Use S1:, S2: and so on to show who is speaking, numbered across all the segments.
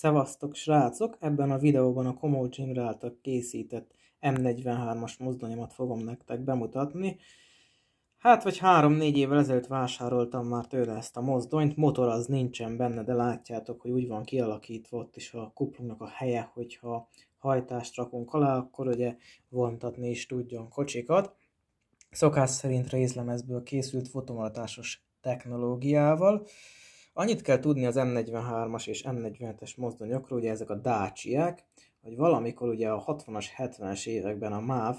S1: Szevasztok srácok! Ebben a videóban a Komoly Jimre által készített M43-as mozdonyomat fogom nektek bemutatni. Hát vagy 3-4 évvel ezelőtt vásároltam már tőle ezt a mozdonyt, motor az nincsen benne, de látjátok, hogy úgy van kialakítva ott is a kuplungnak a helye, hogyha hajtást rakunk alá, akkor ugye vontatni is tudjon kocsikat. Szokás szerint részlemezből készült fotomaratásos technológiával. Annyit kell tudni az M43-as és M47-es mozdonyokról, ugye ezek a dácsiák, hogy valamikor ugye a 60-as, 70-es években a MÁV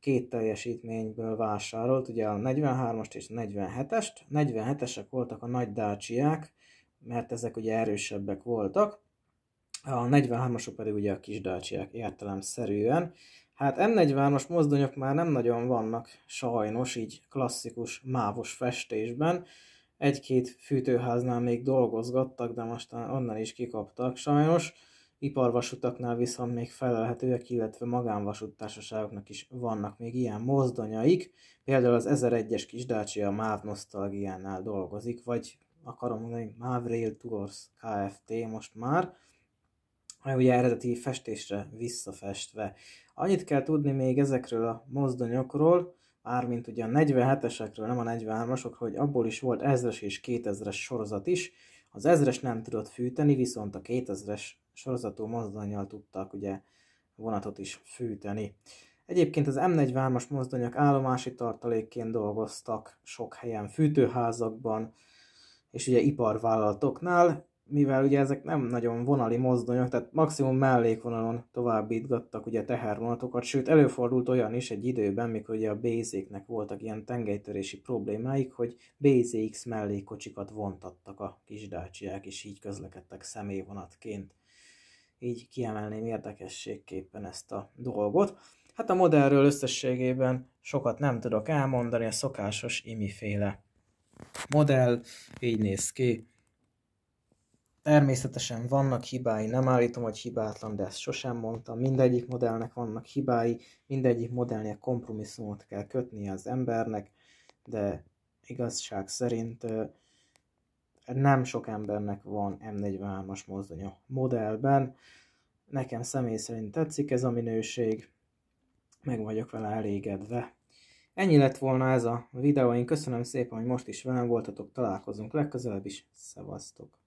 S1: két teljesítményből vásárolt, ugye a 43-ast és 47-est. 47-esek voltak a nagy dácsiák, mert ezek ugye erősebbek voltak, a 43-asok pedig ugye a kis dácsiák értelemszerűen. Hát M43-as mozdonyok már nem nagyon vannak sajnos így klasszikus mávos festésben, egy-két fűtőháznál még dolgozgattak, de most onnan is kikaptak sajnos. Iparvasutaknál viszont még felelhetőek, illetve magánvasúttársaságoknak is vannak még ilyen mozdonyaik. Például az 1001-es kisdácsi a MÁV nosztalgiánál dolgozik, vagy akarom mondani, MÁV Rail Tours Kft. most már ugye eredeti festésre visszafestve. Annyit kell tudni még ezekről a mozdonyokról, ármint ugye a 47-esekről, nem a 43-asokról, hogy abból is volt 1000-es és 2000-es sorozat is. Az 1000 nem tudott fűteni, viszont a 2000-es sorozatú mozdonyjal tudtak ugye vonatot is fűteni. Egyébként az M43-as mozdonyok állomási tartalékként dolgoztak sok helyen, fűtőházakban, és ugye iparvállalatoknál, mivel ugye ezek nem nagyon vonali mozdonyok, tehát maximum mellékvonalon továbbítgattak ugye tehervonatokat, sőt előfordult olyan is egy időben, mikor ugye a bz voltak ilyen tengelytörési problémáik, hogy BZX mellékocsikat vontattak a kisdácsiák, és így közlekedtek személyvonatként. Így kiemelném érdekességképpen ezt a dolgot. Hát a modellről összességében sokat nem tudok elmondani, a szokásos imiféle modell így néz ki, Természetesen vannak hibái, nem állítom, hogy hibátlan, de ezt sosem mondtam. Mindegyik modellnek vannak hibái, mindegyik modellnek kompromisszumot kell kötnie az embernek, de igazság szerint nem sok embernek van M43-as mozdonya modellben. Nekem személy szerint tetszik ez a minőség, meg vagyok vele elégedve. Ennyi lett volna ez a videó, én köszönöm szépen, hogy most is velem voltatok, találkozunk legközelebb is, szevasztok!